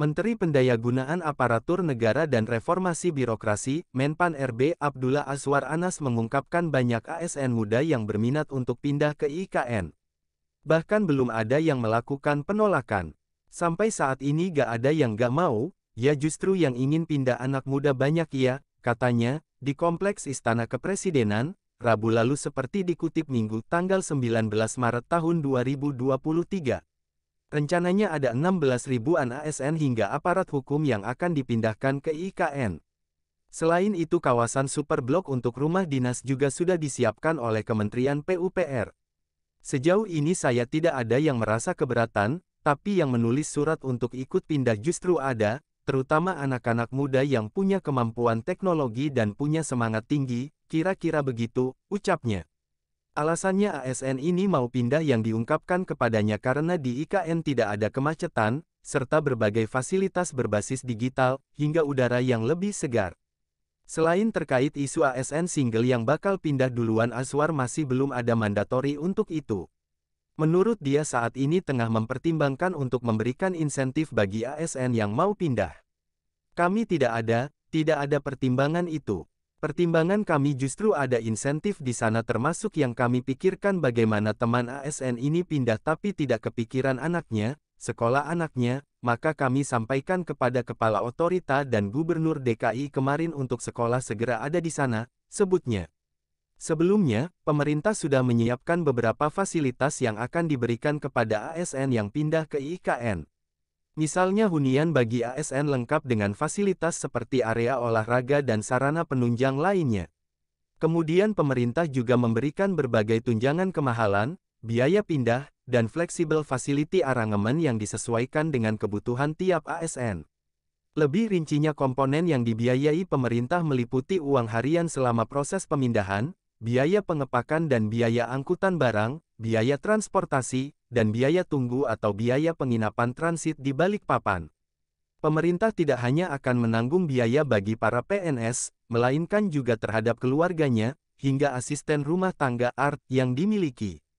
Menteri Pendayagunaan Aparatur Negara dan Reformasi Birokrasi, Menpan RB Abdullah Aswar Anas mengungkapkan banyak ASN muda yang berminat untuk pindah ke IKN. Bahkan belum ada yang melakukan penolakan. Sampai saat ini gak ada yang gak mau, ya justru yang ingin pindah anak muda banyak ya, katanya, di Kompleks Istana Kepresidenan, Rabu lalu seperti dikutip Minggu tanggal 19 Maret tahun 2023. Rencananya ada 16 ribuan ASN hingga aparat hukum yang akan dipindahkan ke IKN. Selain itu kawasan superblok untuk rumah dinas juga sudah disiapkan oleh Kementerian PUPR. Sejauh ini saya tidak ada yang merasa keberatan, tapi yang menulis surat untuk ikut pindah justru ada, terutama anak-anak muda yang punya kemampuan teknologi dan punya semangat tinggi, kira-kira begitu, ucapnya. Alasannya ASN ini mau pindah yang diungkapkan kepadanya karena di IKN tidak ada kemacetan, serta berbagai fasilitas berbasis digital, hingga udara yang lebih segar. Selain terkait isu ASN single yang bakal pindah duluan Aswar masih belum ada mandatori untuk itu. Menurut dia saat ini tengah mempertimbangkan untuk memberikan insentif bagi ASN yang mau pindah. Kami tidak ada, tidak ada pertimbangan itu. Pertimbangan kami justru ada insentif di sana termasuk yang kami pikirkan bagaimana teman ASN ini pindah tapi tidak kepikiran anaknya, sekolah anaknya, maka kami sampaikan kepada Kepala Otorita dan Gubernur DKI kemarin untuk sekolah segera ada di sana, sebutnya. Sebelumnya, pemerintah sudah menyiapkan beberapa fasilitas yang akan diberikan kepada ASN yang pindah ke IKN. Misalnya hunian bagi ASN lengkap dengan fasilitas seperti area olahraga dan sarana penunjang lainnya. Kemudian pemerintah juga memberikan berbagai tunjangan kemahalan, biaya pindah, dan fleksibel facility arangemen yang disesuaikan dengan kebutuhan tiap ASN. Lebih rincinya komponen yang dibiayai pemerintah meliputi uang harian selama proses pemindahan, biaya pengepakan dan biaya angkutan barang, biaya transportasi, dan biaya tunggu atau biaya penginapan transit di Balikpapan. Pemerintah tidak hanya akan menanggung biaya bagi para PNS, melainkan juga terhadap keluarganya, hingga asisten rumah tangga ART yang dimiliki.